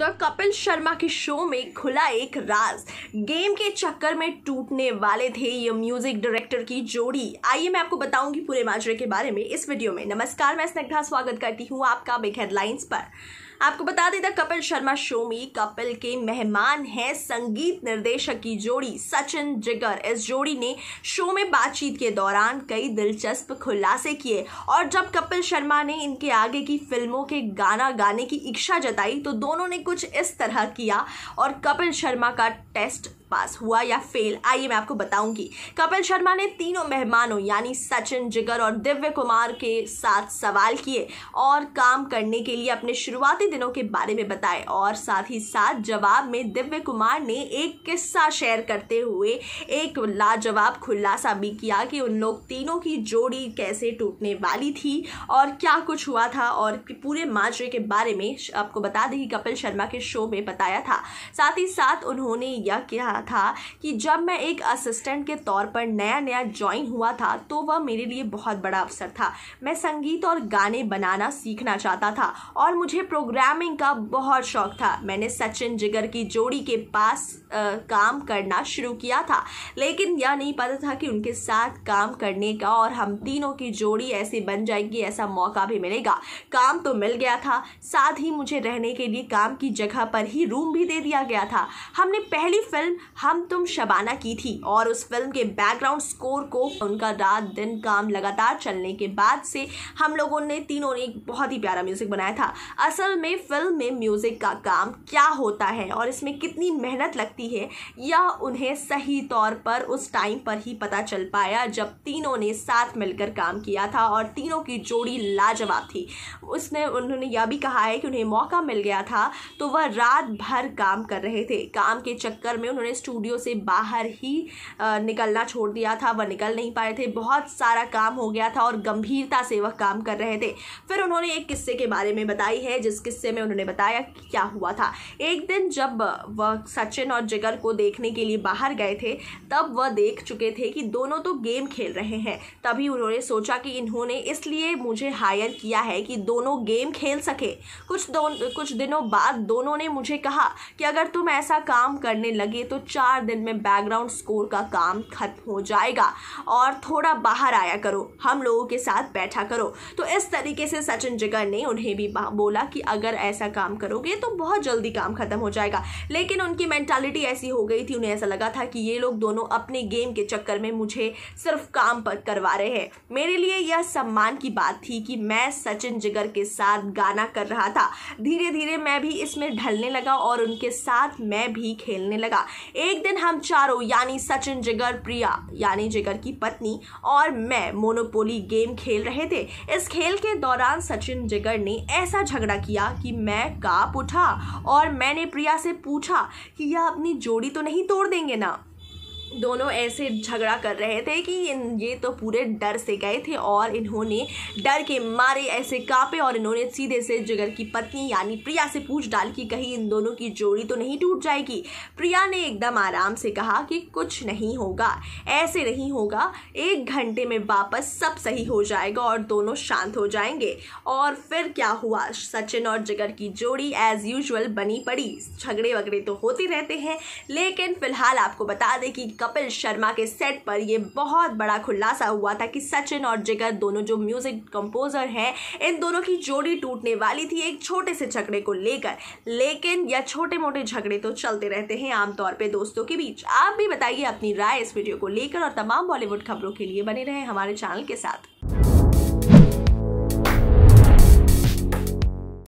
तो कपिल शर्मा के शो में खुला एक राज गेम के चक्कर में टूटने वाले थे ये म्यूजिक डायरेक्टर की जोड़ी आइए मैं आपको बताऊंगी पूरे माजरे के बारे में इस वीडियो में नमस्कार मैं स्नग्धा स्वागत करती हूँ आपका बिग हेडलाइंस पर आपको बता दें द कपिल शर्मा शो में कपिल के मेहमान हैं संगीत निर्देशक की जोड़ी सचिन जिगर इस जोड़ी ने शो में बातचीत के दौरान कई दिलचस्प खुलासे किए और जब कपिल शर्मा ने इनके आगे की फिल्मों के गाना गाने की इच्छा जताई तो दोनों ने कुछ इस तरह किया और कपिल शर्मा का टेस्ट पास हुआ या फेल आइए मैं आपको बताऊंगी कपिल शर्मा ने तीनों मेहमानों यानी सचिन जिगर और दिव्य कुमार के साथ सवाल किए और काम करने के लिए अपने शुरुआती दिनों के बारे में बताए और साथ ही साथ जवाब में दिव्य कुमार ने एक किस्सा शेयर करते हुए एक लाजवाब खुलासा भी किया कि उन लोग तीनों की जोड़ी कैसे टूटने वाली थी और क्या कुछ हुआ था और पूरे माजरे के बारे में आपको बता दें कि कपिल शर्मा के शो में बताया था साथ ही साथ उन्होंने यह कहा था कि जब मैं एक असिस्टेंट के तौर पर नया नया ज्वाइन हुआ था तो वह मेरे लिए बहुत बड़ा अवसर था मैं संगीत और गाने बनाना सीखना चाहता था और मुझे प्रोग्राम प्रोग्रामिंग का बहुत शौक था मैंने सचिन जिगर की जोड़ी के पास आ, काम करना शुरू किया था लेकिन यह नहीं पता था कि उनके साथ काम करने का और हम तीनों की जोड़ी ऐसी बन जाएगी ऐसा मौका भी मिलेगा काम तो मिल गया था साथ ही मुझे रहने के लिए काम की जगह पर ही रूम भी दे दिया गया था हमने पहली फिल्म हम तुम शबाना की थी और उस फिल्म के बैकग्राउंड स्कोर को उनका रात दिन काम लगातार चलने के बाद से हम लोगों ने तीनों ने एक बहुत ही प्यारा म्यूज़िक बनाया था असल में फिल्म में म्यूज़िक का काम क्या होता है और इसमें कितनी मेहनत लगती है यह उन्हें सही तौर पर उस टाइम पर ही पता चल पाया जब तीनों ने साथ मिलकर काम किया था और तीनों की जोड़ी लाजवाब थी उसने उन्होंने यह भी कहा है कि उन्हें मौका मिल गया था तो वह रात भर काम कर रहे थे काम के चक्कर में उन्होंने स्टूडियो से बाहर ही निकलना छोड़ दिया था वह निकल नहीं पाए थे बहुत सारा काम हो गया था और गंभीरता से वह काम कर रहे थे फिर उन्होंने एक किस्से के बारे में बताई है जिस किस्से में उन्होंने बताया कि क्या हुआ था एक दिन जब वह सचिन और जिगर को देखने के लिए बाहर गए थे तब वह देख चुके थे कि दोनों तो गेम खेल रहे हैं तभी उन्होंने सोचा कि इन्होंने इसलिए मुझे हायर किया है कि दोनों गेम खेल सके कुछ दो कुछ दिनों बाद दोनों ने मुझे कहा कि अगर तुम ऐसा काम करने लगे तो चार दिन में बैकग्राउंड स्कोर का काम खत्म हो जाएगा और थोड़ा बाहर आया करो हम लोगों के साथ बैठा करो तो इस तरीके से सचिन जिगर ने उन्हें भी बोला कि अगर अगर ऐसा काम करोगे तो बहुत जल्दी काम खत्म हो जाएगा लेकिन उनकी मैंटालिटी ऐसी हो गई थी उन्हें ऐसा लगा था कि ये लोग दोनों अपने गेम के चक्कर में मुझे सिर्फ काम पर करवा रहे हैं मेरे लिए यह सम्मान की बात थी कि मैं सचिन जिगर के साथ गाना कर रहा था धीरे धीरे मैं भी इसमें ढलने लगा और उनके साथ मैं भी खेलने लगा एक दिन हम चारों यानी सचिन जिगर प्रिया यानी जिगर की पत्नी और मैं मोनोपोली गेम खेल रहे थे इस खेल के दौरान सचिन जिगर ने ऐसा झगड़ा किया कि मैं काँप उठा और मैंने प्रिया से पूछा कि यह अपनी जोड़ी तो नहीं तोड़ देंगे ना दोनों ऐसे झगड़ा कर रहे थे कि ये तो पूरे डर से गए थे और इन्होंने डर के मारे ऐसे कांपे और इन्होंने सीधे से जिगर की पत्नी यानी प्रिया से पूछ डाल कि कहीं इन दोनों की जोड़ी तो नहीं टूट जाएगी प्रिया ने एकदम आराम से कहा कि कुछ नहीं होगा ऐसे नहीं होगा एक घंटे में वापस सब सही हो जाएगा और दोनों शांत हो जाएंगे और फिर क्या हुआ सचिन और जिगर की जोड़ी एज यूजल बनी पड़ी झगड़े वगड़े तो होते रहते हैं लेकिन फिलहाल आपको बता दें कि कपिल शर्मा के सेट पर ये बहुत बड़ा खुलासा हुआ था कि सचिन और जिगर दोनों जो म्यूजिक कंपोजर हैं इन दोनों की जोड़ी टूटने वाली थी एक छोटे से झगड़े को लेकर लेकिन यह छोटे मोटे झगड़े तो चलते रहते हैं आमतौर पर दोस्तों के बीच आप भी बताइए अपनी राय इस वीडियो को लेकर और तमाम बॉलीवुड खबरों के लिए बने रहे हमारे चैनल के साथ